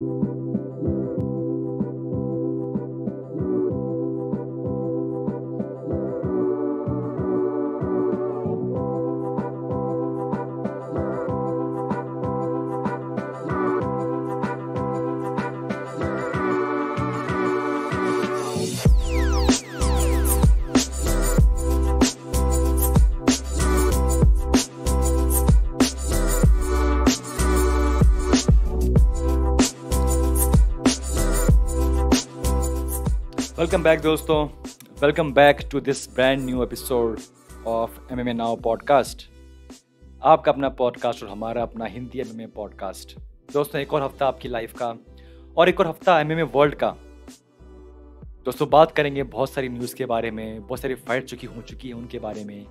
Thank you. Welcome back दोस्तों welcome back to this brand new episode of M M A now podcast आपका अपना podcast और हमारा अपना Hindi M M A podcast दोस्तों एक और हफ्ता आपकी लाइफ का और एक और हफ्ता एम एम ए वर्ल्ड का दोस्तों बात करेंगे बहुत सारी न्यूज़ के बारे में बहुत सारी फाइट चुकी हो चुकी है उनके बारे में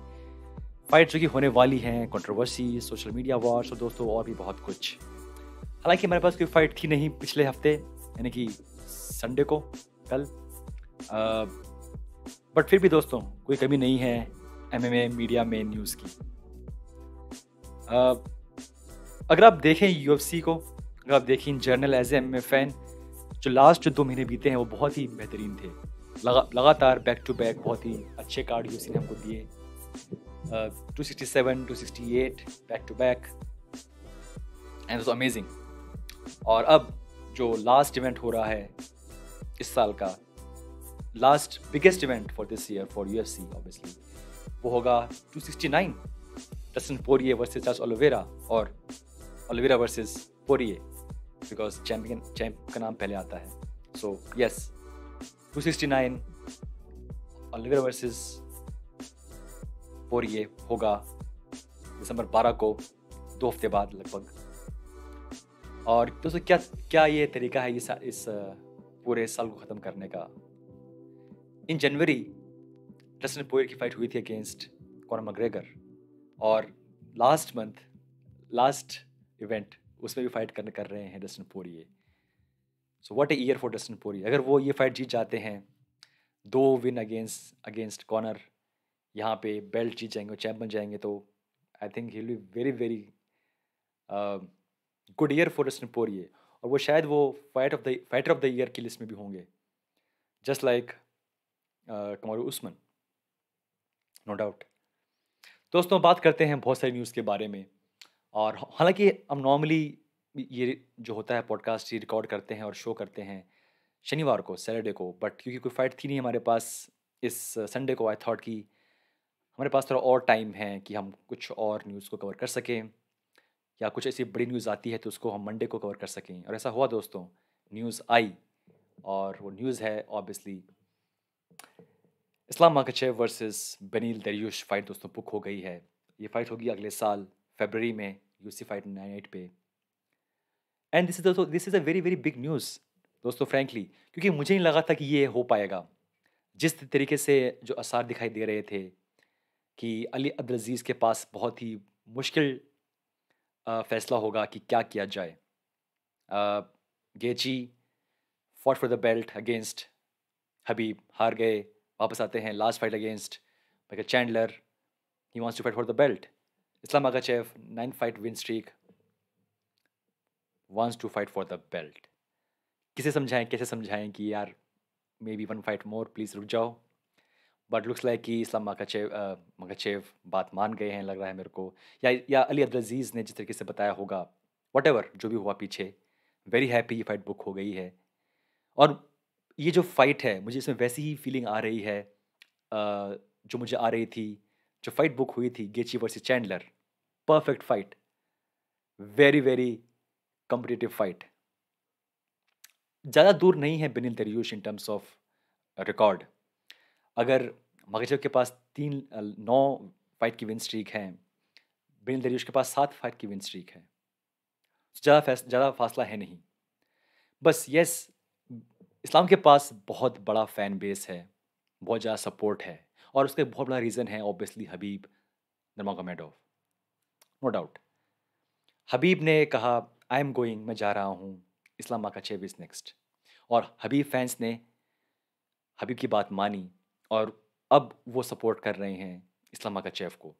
फाइट चुकी होने वाली हैं कंट्रोवर्सी सोशल मीडिया वॉर्स और दोस्तों और भी बहुत कुछ हालांकि हमारे पास कोई फाइट थी नहीं पिछले हफ्ते यानी कि संडे को कल बट फिर भी दोस्तों कोई कमी नहीं है ए मीडिया में न्यूज़ की अगर आप देखें सी को अगर आप देखें in general as M A fan जो लास्ट जो दो महीने बीते हैं वो बहुत ही बेहतरीन थे लगा लगातार बैक टू बैक बहुत ही अच्छे कार्ड यूसी ने हमको दिए two sixty seven two sixty eight back to back and amazing और अब जो लास्ट इवेंट हो रहा है इस साल का last biggest event for this year for you obviously वो होगा 269 sixty nine Poirier versus Charles Oliveira और Oliveira versus Poirier because champion champ का नाम पहले आता है so yes 269 sixty nine Oliveira versus Poirier होगा दिसंबर 12 को दो हफ्ते बाद लगभग और दोस्तों क्या क्या ये तरीका है इस, इस पूरे साल को ख़त्म करने का इन जनवरी डस्टिन पोयर की फाइट हुई थी अगेंस्ट कॉनर मग्रेगर और लास्ट मंथ लास्ट इवेंट उसमें भी फाइट करने कर रहे हैं Dustin Poirier so what a year for Dustin Poirier अगर वो ये फाइट जीत जाते हैं दो विन अगेंस्ट अगेंस्ट कॉनर यहाँ पे बेल्ट जीत जाएंगे चैंपियन जाएंगे तो I think he be very very good year for Dustin Poirier और वो शायद वो fight of the fighter of the year की लिस्ट में भी होंगे just like Kamaru Usman no doubt दोस्तों बात करते हैं बहुत सारी न्यूज़ के बारे में और हालांकि हम नॉर्मली ये जो होता है पॉडकास्ट ये रिकॉर्ड करते हैं और शो करते हैं शनिवार को सैटरडे को बट क्योंकि कोई फाइट थी नहीं हमारे पास इस संडे को आई थॉट कि हमारे पास थोड़ा और टाइम है कि हम कुछ और न्यूज़ को कवर कर सकें या कुछ ऐसी बड़ी न्यूज़ आती है तो उसको हम मंडे को कवर कर सकें और ऐसा हुआ दोस्तों न्यूज़ आई और वो न्यूज़ है ऑब्वियसली इस्लाम माकचेव वर्सेस बनील दरियुश फाइट दोस्तों बुक हो गई है ये फाइट होगी अगले साल फेबररी में यूसी फाइट नाइन एट पे एंड दिस इज दोस्तों this is a very very big news दोस्तों फ्रेंकली क्योंकि मुझे नहीं लगा था कि ये हो पाएगा जिस तरीके से जो आसार दिखाई दे रहे थे कि अली अब्दुलजीज़ के पास बहुत ही मुश्किल फैसला होगा कि क्या किया जाए Gaethje fought for the belt against Khabib हार गए वापस आते हैं last fight against Michael Chandler he wants to fight for the belt Islam चैफ nine fight win streak wants to fight for the belt किसे समझाएं कैसे समझाएं कि यार maybe one fight more please रुक जाओ बट लुक्स लाइक कि इस्लाम मकाचेव मकाचेव बात मान गए हैं लग रहा है मेरे को या या अली अब्दुलजीज़ ने जिस तरीके से बताया होगा वट एवर जो भी हुआ पीछे वेरी हैप्पी ये फाइट बुक हो गई है और ये जो फाइट है मुझे इसमें वैसी ही फीलिंग आ रही है जो मुझे आ रही थी जो फाइट बुक हुई थी Gaethje versus Chandler perfect fight very very competitive fight ज़्यादा दूर नहीं है Beneil Dariush in terms of record अगर मगजब के पास तीन नौ फाइट की विन स्ट्रीक हैं बिनिल दरियूश के पास सात फाइट की विन स्ट्रीक है ज़्यादा ज़्यादा फासला है नहीं बस यस इस्लाम के पास बहुत बड़ा फ़ैन बेस है बहुत ज़्यादा सपोर्ट है और उसका बहुत बड़ा रीज़न है obviously Khabib Nurmagomedov no doubt Khabib ने कहा आई एम गोइंग मैं जा रहा हूँ इस्लाम माकाचेव इज़ नेक्स्ट और हबीब फैंस ने हबीब की बात मानी और अब वो सपोर्ट कर रहे हैं इस्लाम चेफ को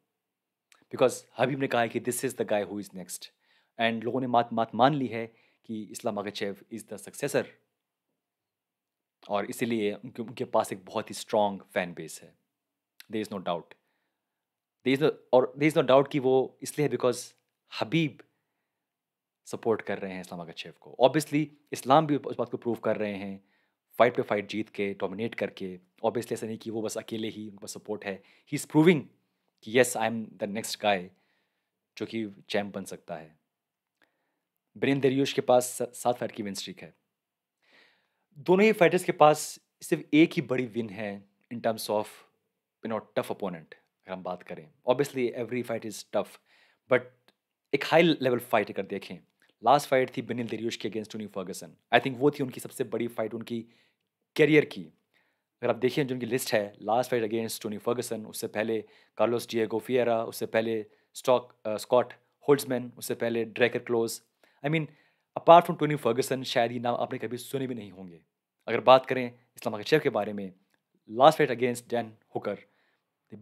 बिकॉज हबीब ने कहा है कि this is the guy who is next and लोगों ने मात मात मान ली है कि इस्लाम चेफ इज़ द सक्सेसर और इसीलिए उनके उनके पास एक बहुत ही स्ट्रॉन्ग फैन बेस है there is no doubt there is no और दे इज़ नो डाउट कि वो इसलिए बिकॉज हबीब सपोर्ट कर रहे हैं इस्लाम शेफ को ऑब्वियसली इस्लाम भी उस बात को प्रूव कर रहे हैं फाइट पे फाइट जीत के डोमिनेट करके ऑब्वियसली ऐसा नहीं कि वो बस अकेले ही उनका सपोर्ट है ही इज़ प्रूविंग कि yes I am the next guy जो कि चैम्प बन सकता है ब्रेन दरियोश के पास सात फैट की विन स्ट्रीक है दोनों ही फाइटर्स के पास सिर्फ एक ही बड़ी विन है in terms of you know tough opponent अगर हम बात करें obviously every fight is tough but एक हाई लेवल फाइट अगर देखें लास्ट फाइट थी बिनिल दरियोश के against Tony Ferguson I think वो थी उनकी सबसे बड़ी फाइट उनकी कैरियर की अगर आप देखें जो उनकी लिस्ट है last fight against Tony Ferguson उससे पहले कार्लोस डिएगो फियरा उससे पहले स्टॉक स्कॉट होल्ड्समैन उससे पहले Drakkar Klose I mean apart from Tony Ferguson शायद ये नाम आपने कभी सुने भी नहीं होंगे अगर बात करें इस्लाम शेफ के बारे में last fight against Dan Hooker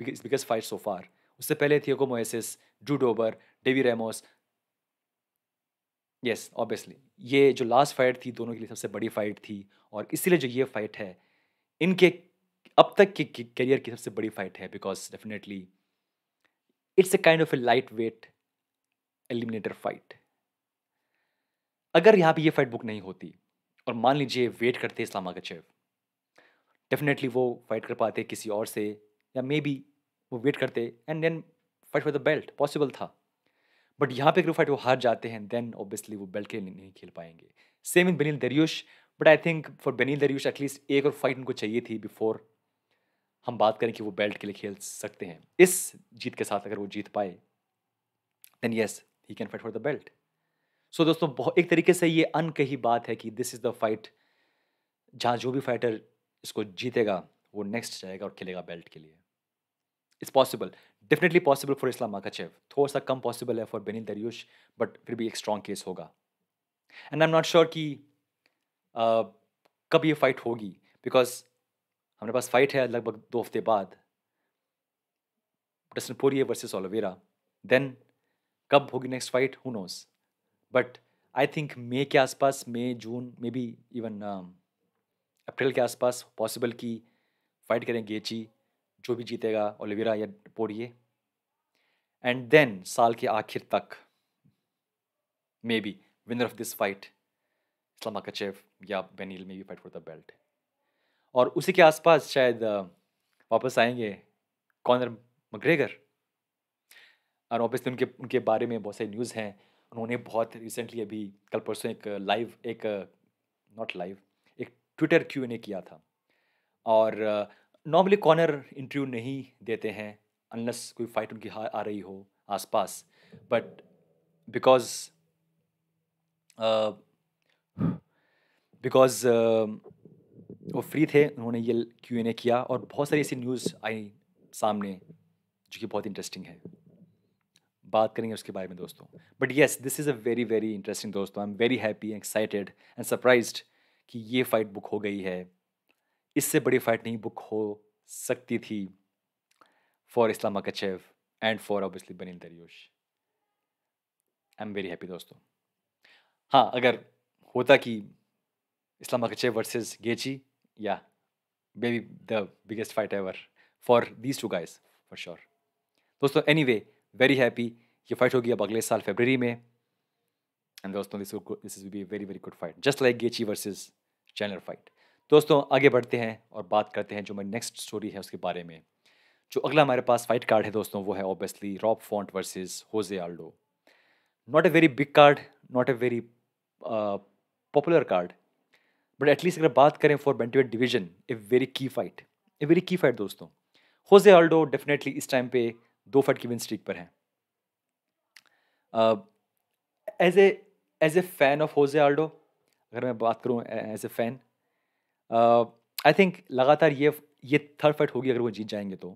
biggest fight so far उससे पहले थियोको मोएसिस जू Dober Davi Ramos yes obviously ये जो लास्ट फाइट थी दोनों के लिए सबसे बड़ी फाइट थी और इसीलिए जो ये फाइट है इनके अब तक के करियर की सबसे बड़ी फाइट है because definitely it's a kind of a lightweight eliminator fight अगर यहाँ पे ये फाइट बुक नहीं होती और मान लीजिए वेट करते इस्लामा का गचेव डेफिनेटली वो फाइट कर पाते किसी और से या मे बी वो वेट करते and then fight for the belt possible था बट यहाँ पे अगर फाइट वो हार जाते हैं देन ऑब्वियसली वो बेल्ट के नहीं खेल पाएंगे same in Beneil Dariush but I think for Beneil Dariush at least एक और फाइट उनको चाहिए थी बिफोर हम बात करें कि वो बेल्ट के लिए खेल सकते हैं इस जीत के साथ अगर वो जीत पाए then yes he can fight for the belt so so, दोस्तों एक तरीके से ये अनकही बात है कि दिस इज़ द फाइट जहाँ जो भी फाइटर इसको जीतेगा वो नेक्स्ट जाएगा और खेलेगा बेल्ट के लिए it's possible definitely possible for Islam Makhachev थोड़ा सा कम पॉसिबल है फॉर बेनिल दरियोश बट फिर भी एक स्ट्रॉन्ग केस होगा and I am not sure कि uh, कब ये फाइट होगी बिकॉज हमारे पास फाइट है लगभग दो हफ्ते बाद Dustin versus versus Oliveira then कब होगी next fight who knows but I think May के आसपास मे जून मे बी इवन अप्रैल के आसपास पॉसिबल की फाइट करें गेची जो भी जीतेगा ओलिवेरा या पोड़िए एंड देन साल के आखिर तक मे be winner of this fight Islam Makhachev या बेनील में भी फाइट फॉर द बेल्ट और उसी के आसपास शायद uh, वापस आएंगे कॉनर मग्रेगर और ऑब्वियसली उनके उनके बारे में बहुत सारी न्यूज़ हैं उन्होंने बहुत रिसेंटली अभी कल परसों एक लाइव एक नॉट लाइव एक ट्विटर क्यू एन ए किया था और नॉर्मली कॉर्नर इंटरव्यू नहीं देते हैं अनलस कोई फाइट उनकी आ रही हो आसपास बट बिकॉज बिकॉज वो फ्री थे उन्होंने ये क्यू एन ए किया और बहुत सारी ऐसी न्यूज़ आई सामने जो कि बहुत इंटरेस्टिंग है बात करेंगे उसके बारे में दोस्तों but yes this is a very very interesting दोस्तों I am very happy excited and surprise कि ये फ़ाइट बुक हो गई है इससे बड़ी फ़ाइट नहीं बुक हो सकती थी for Islam Makhachev and for obviously Beneil Dariush I am very happy दोस्तों हाँ अगर होता कि इस्लाम कचेव वर्सेज गेची या maybe the biggest fight ever for these two guys for sure दोस्तों एनी anyway, वेरी हैप्पी ये फाइट होगी अब अगले साल फेबररी में एंड दोस्तों this this is be very very good fight just like Gaethje versus Chandler fight दोस्तों आगे बढ़ते हैं और बात करते हैं जो मेरी नेक्स्ट स्टोरी है उसके बारे में जो अगला हमारे पास फाइट कार्ड है दोस्तों वो है obviously Rob Font versus Jose Aldo not a very big card not a very popular card but at least अगर बात करें for bantamweight division a very key fight a very key fight दोस्तों Jose Aldo definitely इस time पे दो fight की win streak पर हैं as a as a fan of Jose Aldo अगर मैं बात करूँ as a fan I think लगातार ये ये थर्ड फाइट होगी अगर वो जीत जाएंगे तो uh,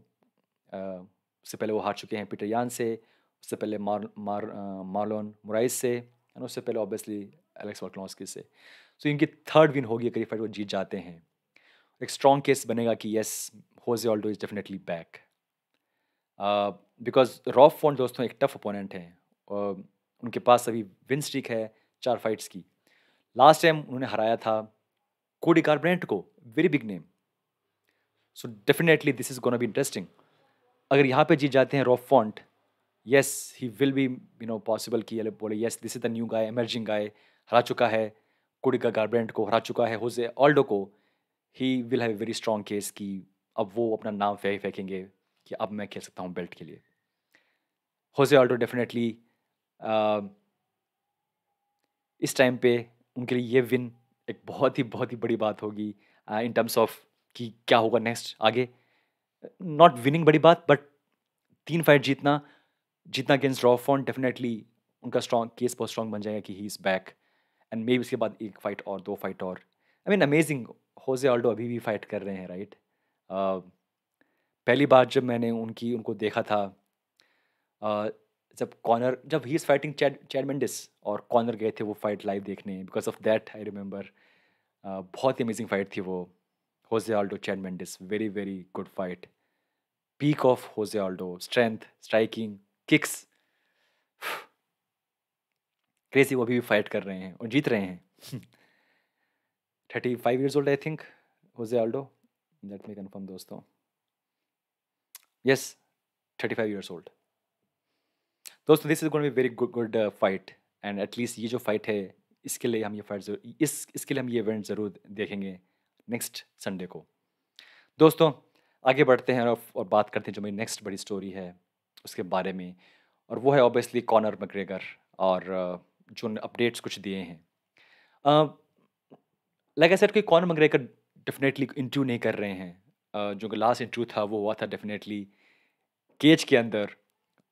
उससे पहले वो हार चुके हैं पीटर यान से उससे पहले मार मार मार्लोन मुराइस से एंड उससे पहले ऑब्वियसली एलेक्स वर्कलॉन्सकी से सो so, इनकी थर्ड विन होगी अगर ये फाइट वो जीत जाते हैं एक स्ट्रॉन्ग केस बनेगा कि yes Jose Aldo is definitely back because Rob Font दोस्तों एक टफ अपोनेंट हैं और उनके पास अभी विन स्ट्रीक है चार फाइट्स की लास्ट टाइम उन्होंने हराया था कोडी कार्बनेट को very big name so definitely this is gonna be interesting अगर यहाँ पे जीत जाते हैं Rob Font yes he will be you know possible कि बोले yes this is the new guy emerging guy हरा चुका है कोडिका गारब्रेंट को हरा चुका है होजे ऑल्डो को he will have very strong case कि अब वो अपना नाम फेंक फेंकेंगे कि अब मैं खेल सकता हूँ बेल्ट के लिए होसे ऑल्टो डेफिनेटली इस टाइम पे उनके लिए ये विन एक बहुत ही बहुत ही बड़ी बात होगी इन टर्म्स ऑफ कि क्या होगा नेक्स्ट आगे नॉट विनिंग बड़ी बात बट तीन फाइट जीतना जीतना अगेंस्ट रॉ फॉन डेफिनेटली उनका स्ट्रॉन्ग केस बहुत स्ट्रॉन्ग बन जाएगा कि he is back and maybe उसके बाद एक फाइट और दो फाइट और आई मीन अमेजिंग होजे ऑल्डो अभी भी फाइट कर रहे हैं राइट right? uh, पहली बार जब मैंने उनकी उनको देखा था जब कॉनर जब he is fighting Chad Mendes और कॉनर गए थे वो फाइट लाइव देखने because of that I remember बहुत ही अमेजिंग फाइट थी वो Jose Aldo Chad Mendes very very good fight peak of Jose Aldo strength striking kicks crazy वो अभी भी फाइट कर रहे हैं और जीत रहे हैं thirty five years old I think Jose Aldo let me confirm दोस्तों Yes, 35 years old. दोस्तों this is going be very good good fight and at least ये जो फाइट है इसके लिए हम ये फाइट इस इसके लिए हम ये इवेंट ज़रूर देखेंगे नेक्स्ट संडे को दोस्तों आगे बढ़ते हैं और, और बात करते हैं जो मेरी नेक्स्ट बड़ी स्टोरी है उसके बारे में और वो है ऑब्वियसली कॉनर मैग्रेगर और uh, जो अपडेट्स कुछ दिए हैं लाइक सर कोई कॉनर मैग्रेगर डेफिनेटली इंटरव्यू नहीं कर रहे हैं जो लास्ट इंटरव्यू था वो हुआ था डेफिनेटली केज के अंदर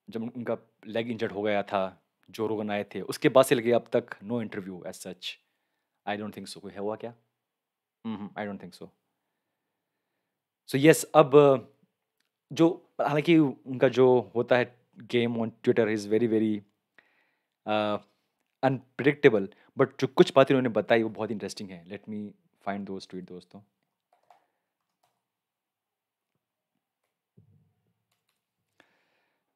जब उनका लेग इंजर्ड हो गया था जो रोगन आए थे उसके बाद से लगे अब तक no interview as such I don't think so कोई है हुआ क्या I don't think so so yes अब जो हालांकि उनका जो होता है game on Twitter is very very unpredictable but जो कुछ बातें उन्होंने बताई वो बहुत इंटरेस्टिंग है लेट मी फाइंड दोस्त ट्वीट दोस्तों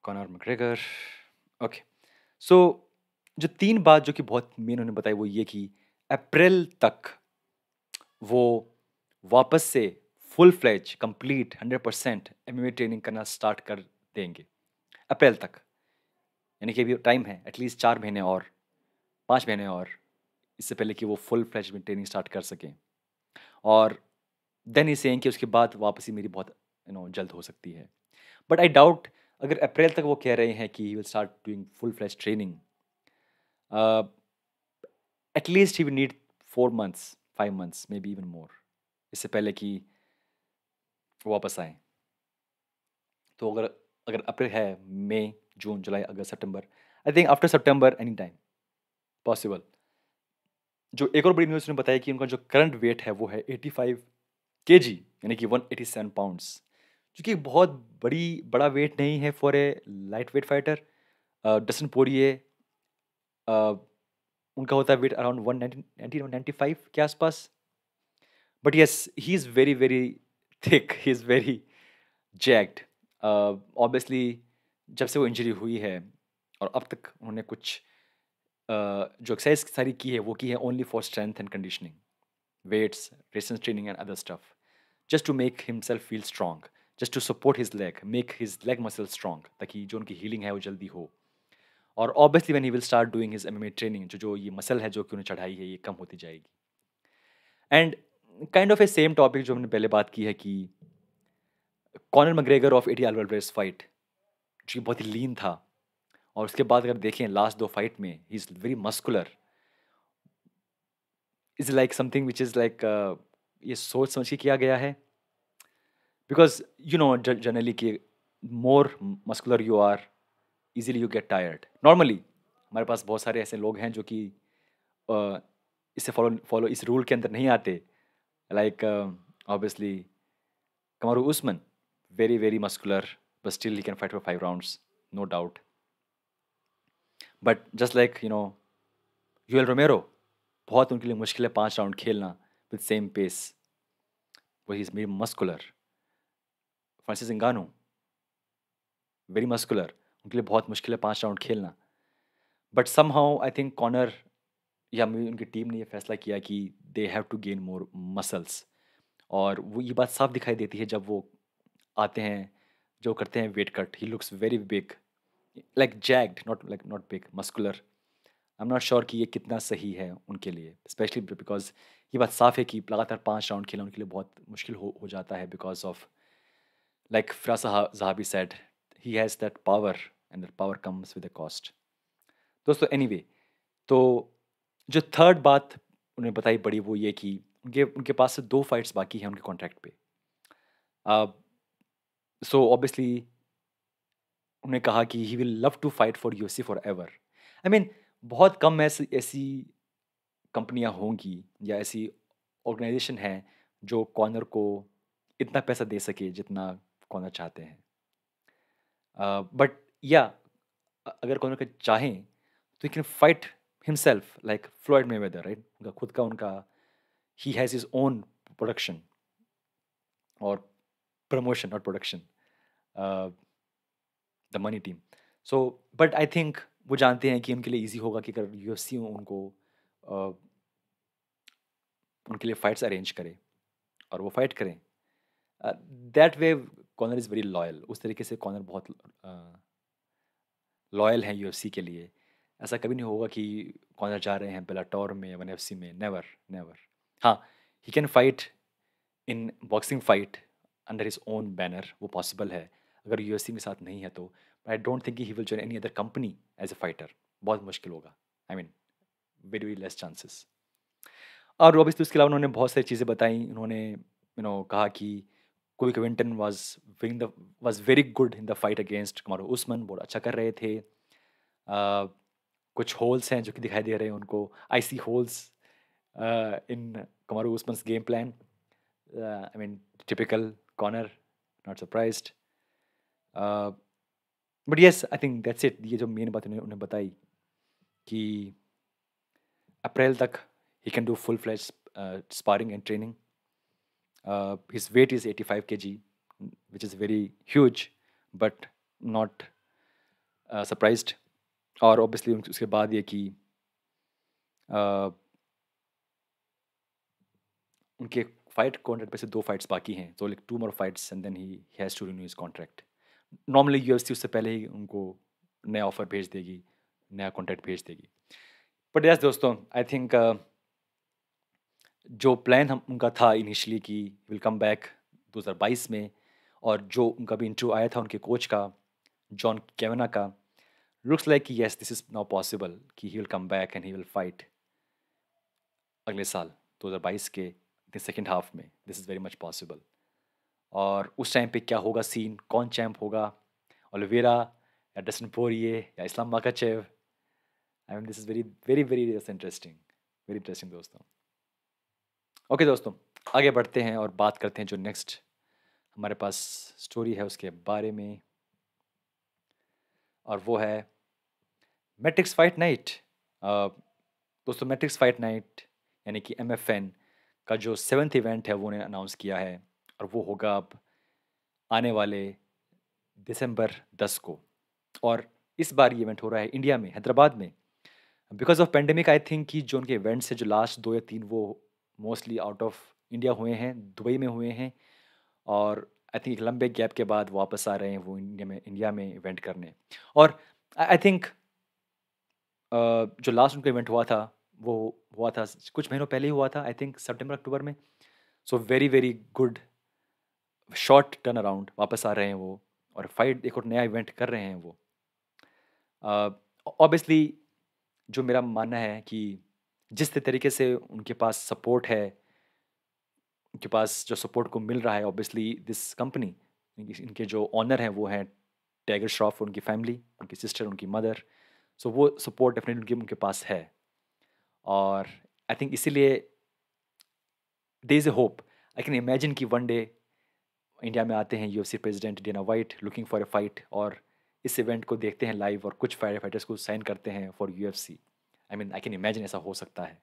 कॉनर मैक्रेगर ओके सो जो तीन बात जो कि बहुत मेन उन्होंने बताई वो ये कि अप्रैल तक वो वापस से full fledge complete hundred percent M training करना स्टार्ट कर देंगे अप्रैल तक यानी कि अभी टाइम है एटलीस्ट चार महीने और पाँच महीने और इससे पहले कि वो फुल फ्लैज में ट्रेनिंग स्टार्ट कर सकें और देन ये सेंगे कि उसके बाद वापसी मेरी बहुत यू नो जल्द हो सकती है बट आई डाउट अगर अप्रैल तक वो कह रहे हैं कि he will start doing full flash training at least he need four months five months maybe even more इससे पहले कि वापस आए तो अगर अगर अप्रैल है मई जून जुलाई अगस्त सितंबर I think after September any time possible जो एक और बड़ी न्यूज़ ने बताया कि उनका जो करंट वेट है वो है 85 फाइव के जी यानी कि 187 पाउंड्स जो कि बहुत बड़ी बड़ा वेट नहीं है for a lightweight fighter Dustin Poirier उनका होता है weight around one ninety five के आसपास but yes he is very very thick he is very jacked obviously जब से वो इंजरी हुई है और अब तक उन्होंने कुछ uh, जो एक्सरसाइज सारी की है वो की है only for strength and conditioning weights resistance training and other stuff just to make himself feel strong just to support his leg make his leg muscle strong ताकि जो उनकी हीलिंग है वो जल्दी हो और obviously when he will start doing his M training जो जो ये मसल है जो कि उन्हें चढ़ाई है ये कम होती जाएगी and kind of a same topic जो हमने पहले बात की है कि Conor McGregor of Eddie Alvarez fight जो बहुत ही लीन था और उसके बाद अगर देखें लास्ट दो फाइट में he is very muscular is like something which is like ये सोच समझ के किया गया है because you know generally ki more muscular you are easily you get tired normally हमारे पास बहुत सारे ऐसे लोग हैं जो कि uh, इससे फॉलो फॉलो इस रूल के अंदर नहीं आते like obviously Kamaru Usman very very muscular but still he can fight for five rounds no doubt but just like you know Yoel Romero बहुत उनके लिए मुश्किल है पाँच राउंड खेलना विद सेम पेस वही इज मेरी muscular Francis Ngannou very muscular उनके लिए बहुत मुश्किल है पाँच राउंड खेलना but somehow I think Conor या उनकी टीम ने यह फैसला किया कि they have to gain more muscles और वो ये बात साफ दिखाई देती है जब वो आते हैं जो करते हैं weight cut he looks very big like jacked not like not big muscular I am not sure कि ये कितना सही है उनके लिए स्पेशली बिकॉज ये बात साफ है कि लगातार पाँच राउंड खेलना उनके लिए बहुत मुश्किल हो हो जाता है because of Like Farah Zahabi said, he has that power and that power comes with a cost. दोस्तों एनी anyway, तो जो थर्ड बात उन्हें बताई बड़ी वो ये कि उनके उनके पास से दो फाइट्स बाकी हैं उनके कॉन्ट्रैक्ट पे सो ऑब्वियसली उन्होंने कहा कि he will love to fight for UFC forever I mean बहुत कम ऐसी ऐसी कंपनियां होंगी या ऐसी ऑर्गेनाइजेशन हैं जो कॉर्नर को इतना पैसा दे सके जितना कॉर्नर चाहते हैं बट या अगर कॉर्नर का चाहें तो you can fight himself like Floyd Mayweather right उनका खुद का उनका he has his own production और प्रमोशन और production the money team so but I think वो जानते हैं कि उनके लिए ईजी होगा कि अगर यू एफ सी उनको uh, उनके लिए फाइट्स अरेंज करें और वो फाइट करें that way Conor is very loyal उस तरीके से कॉनर बहुत लॉयल हैं यू के लिए ऐसा कभी नहीं होगा कि कॉनर जा रहे हैं बेलाटोर में वन एफ में नेवर नेवर हाँ he can fight in boxing fight under his own banner वो पॉसिबल है अगर यू के साथ नहीं है तो I don't think he will join any other company as a fighter बहुत मुश्किल होगा I mean very very less chances और रोबिस तो अलावा उन्होंने बहुत सारी चीज़ें बताई उन्होंने यू नो कहा कि कोई Covington was wing the was very good in the fight against Kamaru Usman बहुत अच्छा कर रहे थे uh, कुछ होल्स हैं जो कि दिखाई दे रहे हैं उनको I see holes in Kamaru Usman game plan I mean typical Conor not surprise but yes I think that's it ये जो मेन बात उन्हें उन्हें बताई कि अप्रैल तक he can do full flash sparring and training Uh, his weight is 85 kg, which is very huge, but not surprise uh, और ऑब्वियसली उसके बाद ये कि uh, उनके फाइट कॉन्ट्रैक्ट पे से दो फाइट्स बाकी हैं तो like two more fights and then he has to renew his contract normally you उससे पहले ही उनको नया ऑफर भेज देगी नया कॉन्ट्रैक्ट भेज देगी बट यस दोस्तों आई थिंक जो प्लान हम उनका था इनिशियली कि विल कम बैक 2022 में और जो उनका भी इंटरव्यू आया था उनके कोच का जॉन कैमना का लुक्स लाइक कि yes this is now possible कि he will come back and he will fight अगले साल 2022 के सेकेंड हाफ में this is very much possible और उस टाइम पे क्या होगा सीन कौन चैम्प होगा ओलिवेरा या डस्टन पोरिए या Islam Makhachev I mean this is very very very interesting very interesting दोस्तों ओके दोस्तों आगे बढ़ते हैं और बात करते हैं जो नेक्स्ट हमारे पास स्टोरी है उसके बारे में और वो है मैट्रिक्स फाइट नाइट दोस्तों मैट्रिक्स फाइट नाइट यानी कि एम का जो सेवन्थ इवेंट है वो उन्हें अनाउंस किया है और वो होगा अब आने वाले दिसंबर दस को और इस बार ये इवेंट हो रहा है इंडिया में हैदराबाद में because of pandemic I think कि जो उनके इवेंट्स हैं जो लास्ट दो या तीन वो मोस्टली आउट ऑफ इंडिया हुए हैं दुबई में हुए हैं और आई थिंक एक लंबे गैप के बाद वापस आ रहे हैं वो इंडिया में इंडिया में इवेंट करने और आई थिंक जो लास्ट उनका इवेंट हुआ था वो हुआ था कुछ महीनों पहले ही हुआ था आई थिंक सितंबर अक्टूबर में so very very good short turnaround वापस आ रहे हैं वो और फाइट एक और नया इवेंट कर रहे हैं वो ऑब्वियसली uh, जो मेरा मानना है कि जिस तरीके से उनके पास सपोर्ट है उनके पास जो सपोर्ट को मिल रहा है ऑब्वियसली दिस कंपनी इनके जो ऑनर हैं वो हैं टाइगर श्रॉफ उनकी फैमिली उनकी सिस्टर उनकी मदर सो so, वो सपोर्ट डेफिनेटली उनके उनके पास है और आई थिंक इसीलिए there is a hope I can imagine कि वन डे इंडिया में आते हैं you see president Dana White looking for a fight और इस इवेंट को देखते हैं लाइव और कुछ फायर फाइटर्स को साइन करते हैं for you I mean I can imagine ऐसा हो सकता है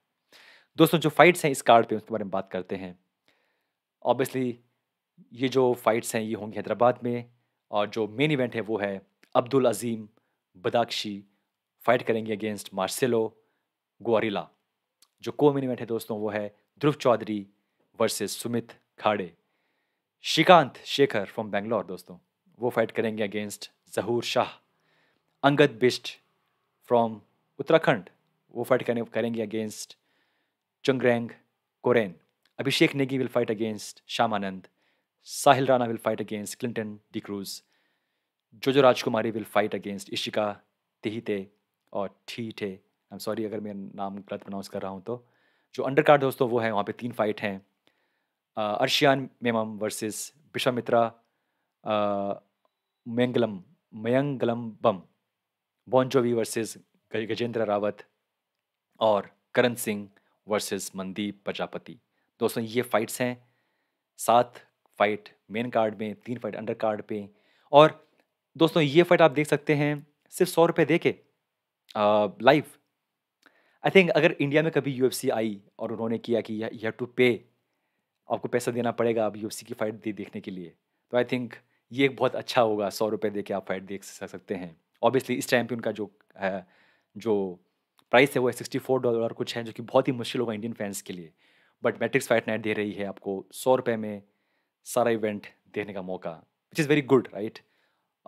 दोस्तों जो फाइट्स हैं इस कार्ड पे उसके बारे में बात करते हैं ऑब्वियसली ये जो फाइट्स हैं ये होंगी हैदराबाद में और जो मेन इवेंट है वो है अब्दुल अजीम बदाक्षी फाइट करेंगे अगेंस्ट मार्सेलो गुआरिला जो को मेन इवेंट है दोस्तों वो है ध्रुव चौधरी वर्सेस सुमित खाड़े श्रीकांत शेखर फ्रॉम बेंगलोर दोस्तों वो फाइट करेंगे अगेंस्ट जहूर शाह अंगद बिस्ट फ्रॉम उत्तराखंड वो फाइट करने करेंगे against Chungreng Koren Abhishek Negi will fight against Shyamanand Sahil Rana will fight against Clinton D'Cruz Jojo Rajkumari will fight against Ishika तिहिते और ठीठे आई एम सॉरी अगर मैं नाम गलत प्रनाउंस कर रहा हूँ तो जो अंडर कार्ड दोस्तों वो है वहाँ पे तीन फाइट हैं अर्शियान मेमम वर्सेस विश्वामित्रा मैंगलम मयंगलम बम बॉन्जोवी वर्सेस गजेंद्र रावत और करण सिंह वर्सेस मनदीप प्रजापति दोस्तों ये फाइट्स हैं सात फाइट मेन कार्ड में तीन फाइट अंडर कार्ड पे और दोस्तों ये फाइट आप देख सकते हैं सिर्फ सौ रुपये दे के लाइव आई थिंक अगर इंडिया में कभी यू आई और उन्होंने किया कि यू हैव टू पे आपको पैसा देना पड़ेगा अब यू की फ़ाइट दे देखने के लिए तो आई थिंक ये एक बहुत अच्छा होगा सौ रुपये दे के आप फाइट देख सकते हैं ऑब्वियसली इस टाइम पे उनका जो है जो प्राइस है वो सिक्सटी फोर डॉलर कुछ है जो कि बहुत ही मुश्किल होगा इंडियन फैंस के लिए बट मैट्रिक्स फाइट नाइट दे रही है आपको सौ रुपये में सारा इवेंट देखने का मौका which is very good right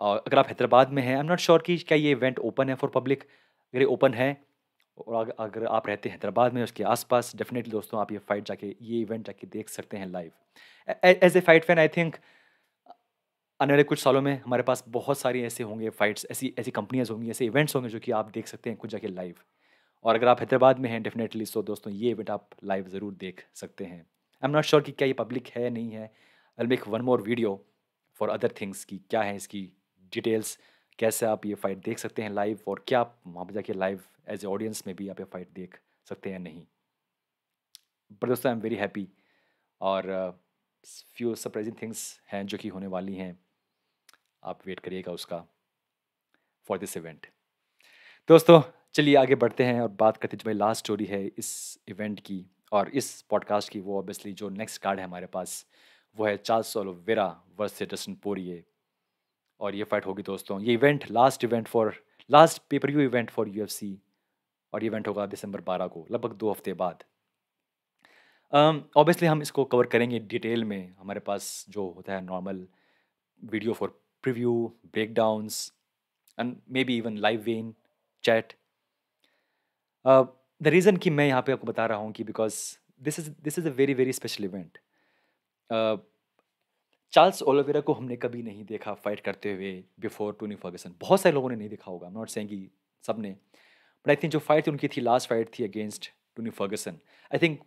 और अगर आप हैदराबाद में हैं आई एम नॉट श्योर कि क्या ये इवेंट ओपन है फॉर पब्लिक अगर ये ओपन है और अगर आप रहते हैं हैदराबाद में उसके आसपास डेफिनेटली दोस्तों आप ये फाइट जाके ये इवेंट जाके देख सकते हैं live as a fight fan I think आने वाले कुछ सालों में हमारे पास बहुत सारी ऐसे होंगे फाइट्स ऐसी ऐसी कंपनियाँ होंगी ऐसे इवेंट्स होंगे जो कि आप देख सकते हैं कुछ जाके लाइव और अगर आप हैदराबाद में हैं डेफिनेटली सो दोस्तों ये इवेंट आप लाइव ज़रूर देख सकते हैं आई एम नॉट श्योर कि क्या ये पब्लिक है नहीं है I make one more video for other things की क्या है इसकी डिटेल्स कैसे आप ये फाइट देख सकते हैं लाइव और क्या आप वहाँ पर जाके लाइव एज ए ऑडियंस में भी आप ये फाइट देख सकते हैं नहीं पर दोस्तों आई एम वेरी हैप्पी और फ्यू सरप्राइजिंग थिंग्स हैं जो कि होने वाली हैं आप वेट करिएगा उसका फॉर दिस इवेंट दोस्तों चलिए आगे बढ़ते हैं और बात करते जो भाई लास्ट स्टोरी है इस इवेंट की और इस पॉडकास्ट की वो ऑब्वियसली जो नेक्स्ट कार्ड है हमारे पास वो है Charles Oliveira versus Dustin Poirier और ये फाइट होगी दोस्तों ये event last event for last pay per view event for you और ये इवेंट होगा दिसंबर बारह को लगभग दो हफ्ते बाद ऑब्वियसली um, हम इसको कवर करेंगे डिटेल में हमारे पास जो होता है normal video for preview breakdowns and maybe even live when chat the uh, reason कि मैं यहाँ पे आपको बता रहा हूँ कि because this is this is a very very special event Charles Oliveira को हमने कभी नहीं देखा फाइट करते हुए बिफोर टूनी फर्गसन बहुत सारे लोगों ने नहीं देखा होगा नॉट सेंगी सब ने बट आई थिंक जो फाइट थी उनकी थी लास्ट फाइट थी against Tony Ferguson I think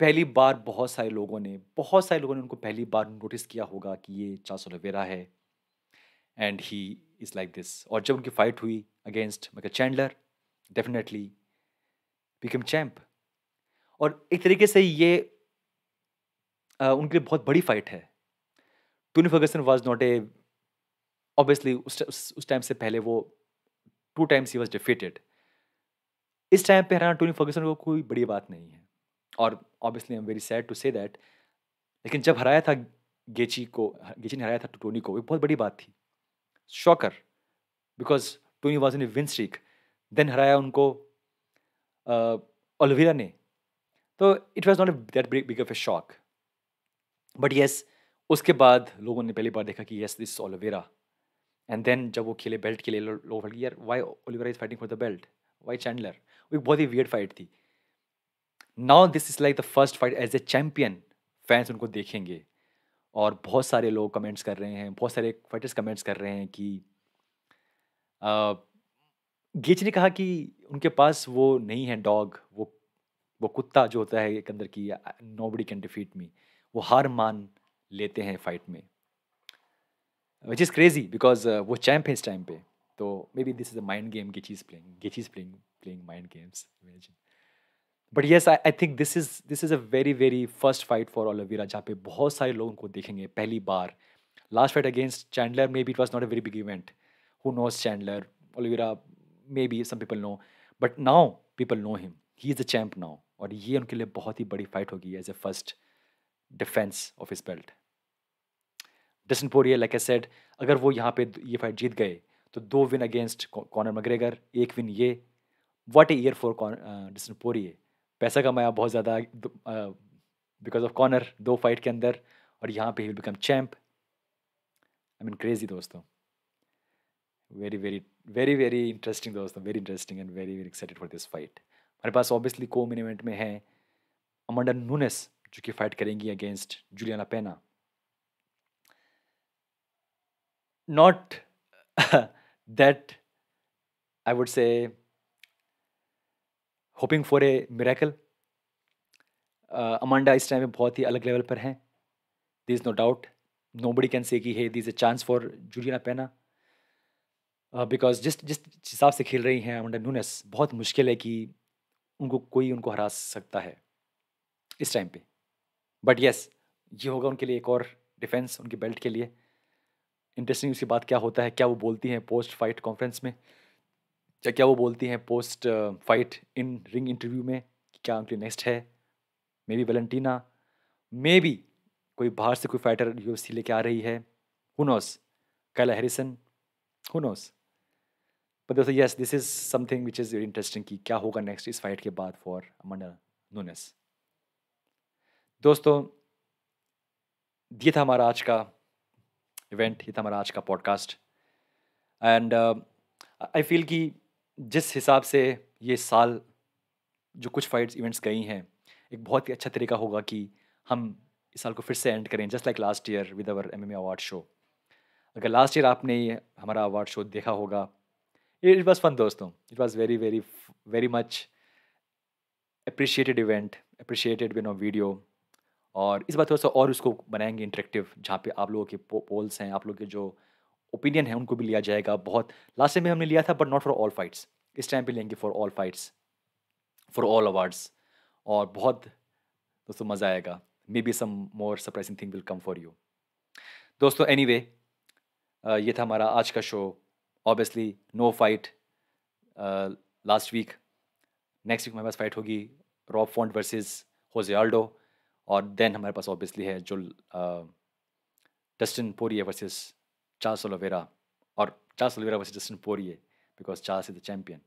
पहली बार बहुत सारे लोगों ने बहुत सारे लोगों ने उनको पहली बार नोटिस किया होगा कि ये चार्ल्स ओलोवेरा है and he is like this और जब उनकी फ़ाइट हुई अगेंस्ट मैके चैंडलर डेफिनेटली बिकम चैम्प और एक तरीके से ये आ, उनके लिए बहुत बड़ी फाइट है Tony Ferguson was not a obviously उस टाइम से पहले वो two times he was defeated इस टाइम पे हराना टोनी फर्गसन को कोई बड़ी बात नहीं है और obviously I am very sad to say that लेकिन जब हराया था गेची को गेची ने हराया था टोनी को एक बहुत बड़ी बात थी shocker because Tony was in win streak then हराया उनको ओलवेरा uh, ने तो it was not that big of a shock but yes उसके बाद लोगों ने पहली बार देखा कि yes this Oliveira and then जब वो खेले बेल्ट के लिए लोग यार why Oliveira is fighting for the belt why Chandler वो एक बहुत ही वियर फाइट थी now this is like the first fight as a champion fans उनको देखेंगे और बहुत सारे लोग कमेंट्स कर रहे हैं बहुत सारे फाइटर्स कमेंट्स कर रहे हैं कि uh, गेच ने कहा कि उनके पास वो नहीं है डॉग वो वो कुत्ता जो होता है एक अंदर की nobody can defeat me वो हार मान लेते हैं फाइट में विच इज़ क्रेजी बिकॉज वो चैम्प है इस टाइम पे तो maybe this is a mind game Gaethje is playing Gaethje is playing playing mind games imagine but yes I think this is this is a very very first fight for Oliveira जहाँ पे बहुत सारे लोग उनको देखेंगे पहली बार last fight against Chandler maybe it was not a very big event who knows Chandler Oliveira maybe some people know but now people know him he is a champ now और ये उनके लिए बहुत ही बड़ी fight होगी as a first defence of इस belt Dustin Poirier like I said अगर वो यहाँ पे ये फाइट जीत गए तो दो विन अगेंस्ट कॉनर मगरेगर एक विन ये what a year for Dustin Poirier पैसा कमाया बहुत ज़्यादा बिकॉज ऑफ कॉनर दो फाइट uh, के अंदर और यहाँ पे he will become champ I mean crazy दोस्तों very very very very interesting दोस्तों very interesting and very very excited for this fight हमारे पास ऑब्वियसली को मिन इवेंट में है अमांडा नूनेस जो कि फाइट करेंगी against Julianna Pena not that I would say hoping for a miracle Amanda इस टाइम में बहुत ही अलग लेवल पर हैं there is no doubt nobody can say कि है there is a chance for Julianna Pena because जिस जिस हिसाब से खेल रही हैं अमंडा नूनस बहुत मुश्किल है कि उनको कोई उनको हरा सकता है इस टाइम पे बट यस ये होगा उनके लिए एक और डिफेंस उनके बेल्ट के लिए इंटरेस्टिंग उसकी बात क्या होता है क्या वो बोलती हैं पोस्ट फाइट कॉन्फ्रेंस में या क्या वो बोलती हैं post fight in ring interview में क्या उनके नेक्स्ट है maybe Valentina maybe कोई बाहर से कोई फाइटर यू लेके आ रही है Nunes Kayla Harrison Nunes but also yes this is something which is very interesting कि क्या होगा next इस fight के बाद for Amanda Nunes दोस्तों ये था हमारा आज का इवेंट ये था हमारा आज का पॉडकास्ट एंड आई फील कि जिस हिसाब से ये साल जो कुछ फाइट्स इवेंट्स गई हैं एक बहुत ही अच्छा तरीका होगा कि हम इस साल को फिर से एंड करें just like last year with M M award show अगर लास्ट ईयर आपने हमारा अवार्ड शो देखा होगा इट वॉज फन दोस्तों it was very very very much appreciated event appreciated been of video और इस बार थोड़ा सा और उसको बनाएंगे इंटरेक्टिव जहाँ पे आप लोगों के पोल्स हैं आप लोगों के जो ओपिनियन है उनको भी लिया जाएगा बहुत लास्ट टाइम में हमने लिया था but not for all fights इस टाइम पे लेंगे for all fights for all awards और बहुत दोस्तों मज़ा आएगा maybe some more surprising thing will come for you दोस्तों एनी anyway, ये था हमारा आज का show obviously no fight last week next week हमारे पास फाइट होगी Rob Font versus Jose Aldo और देन हमारे पास ऑब्वियसली है जो Dustin Poirier versus Charles Oliveira और Charles Oliveira versus Dustin Poirier because Charles is the champion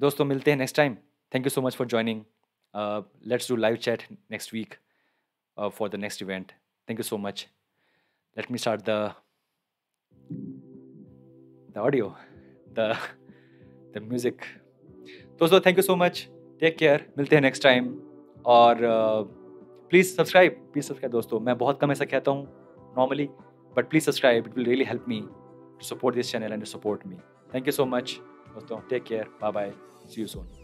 दोस्तों मिलते हैं next time thank you so much for joining let's do live chat next week for the next event thank you so much let me start the the audio the the music दोस्तों thank you so much take care मिलते हैं next time और please subscribe please subscribe दोस्तों मैं बहुत कम ऐसा कहता हूँ normally but please subscribe it will really help me to support this channel and to support me thank you so much दोस्तों take care bye bye see you Son